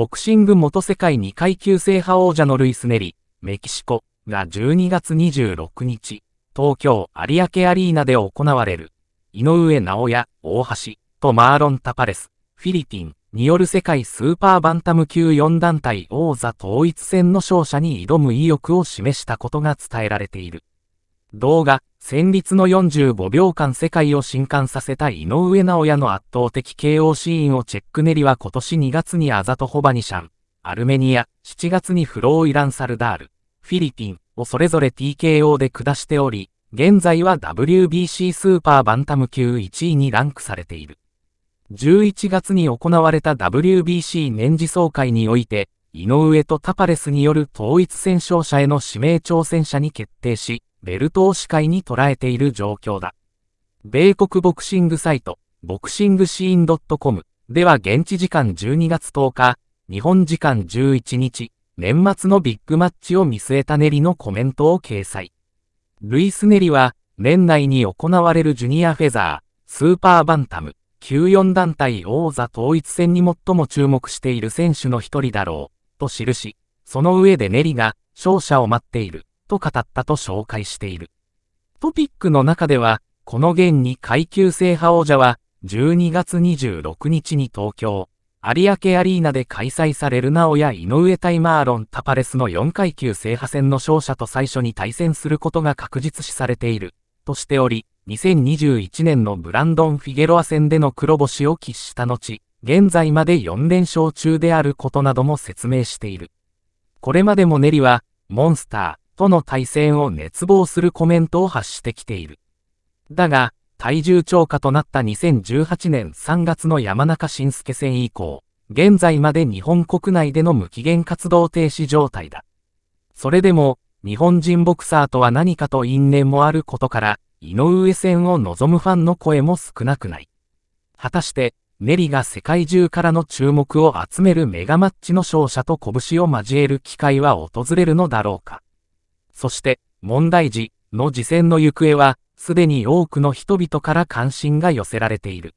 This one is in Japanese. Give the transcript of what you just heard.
ボクシング元世界2階級制覇王者のルイス・ネリ、メキシコが12月26日、東京有明アリーナで行われる、井上直也、大橋、とマーロン・タパレス、フィリピンによる世界スーパーバンタム級4団体王座統一戦の勝者に挑む意欲を示したことが伝えられている。動画、戦慄の45秒間世界を震撼させた井上直也の圧倒的 KO シーンをチェックネリは今年2月にアザトホバニシャン、アルメニア、7月にフローイランサルダール、フィリピンをそれぞれ TKO で下しており、現在は WBC スーパーバンタム級1位にランクされている。11月に行われた WBC 年次総会において、井上とタパレスによる統一戦勝者への指名挑戦者に決定し、ベルトを視界に捉えている状況だ。米国ボクシングサイト、ボクシングシーン .com では現地時間12月10日、日本時間11日、年末のビッグマッチを見据えたネリのコメントを掲載。ルイス・ネリは、年内に行われるジュニアフェザー、スーパーバンタム、94団体王座統一戦に最も注目している選手の一人だろう、と記し、その上でネリが、勝者を待っている。と語ったと紹介している。トピックの中では、この現に階級制覇王者は、12月26日に東京、有明アリーナで開催されるなおや井上対マーロン・タパレスの4階級制覇戦の勝者と最初に対戦することが確実視されている、としており、2021年のブランドン・フィゲロア戦での黒星を喫した後、現在まで4連勝中であることなども説明している。これまでもネリは、モンスター、との対戦を熱望するコメントを発してきている。だが、体重超過となった2018年3月の山中伸介戦以降、現在まで日本国内での無期限活動停止状態だ。それでも、日本人ボクサーとは何かと因縁もあることから、井上戦を望むファンの声も少なくない。果たして、ネリが世界中からの注目を集めるメガマッチの勝者と拳を交える機会は訪れるのだろうか。そして問題児の次戦の行方はすでに多くの人々から関心が寄せられている。